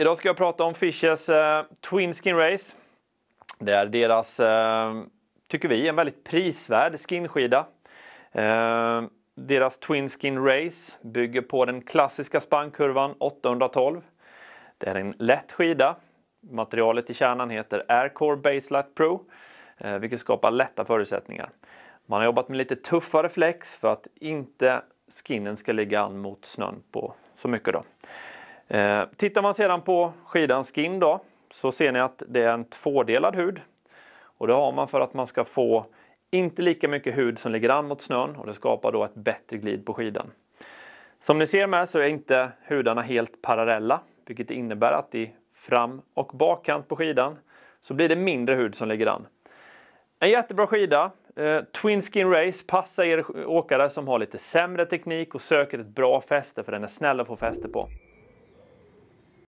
Idag ska jag prata om Fishers eh, Twin Skin Race. Det är deras, eh, tycker vi, en väldigt prisvärd skinskida. Eh, deras Twin Skin Race bygger på den klassiska spannkurvan 812. Det är en lätt skida. Materialet i kärnan heter Aircore Baselight Pro, eh, vilket skapar lätta förutsättningar. Man har jobbat med lite tuffare flex för att inte skinnen ska ligga an mot snön på så mycket. då. Eh, tittar man sedan på skidan skin då så ser ni att det är en tvådelad hud. Och det har man för att man ska få inte lika mycket hud som ligger an mot snön och det skapar då ett bättre glid på skidan. Som ni ser med så är inte hudarna helt parallella, vilket innebär att i fram och bakkant på skidan så blir det mindre hud som ligger an. En jättebra skida. Eh, Twin Skin Race passar er åkare som har lite sämre teknik och söker ett bra fäste för den är snäll att få fäste på.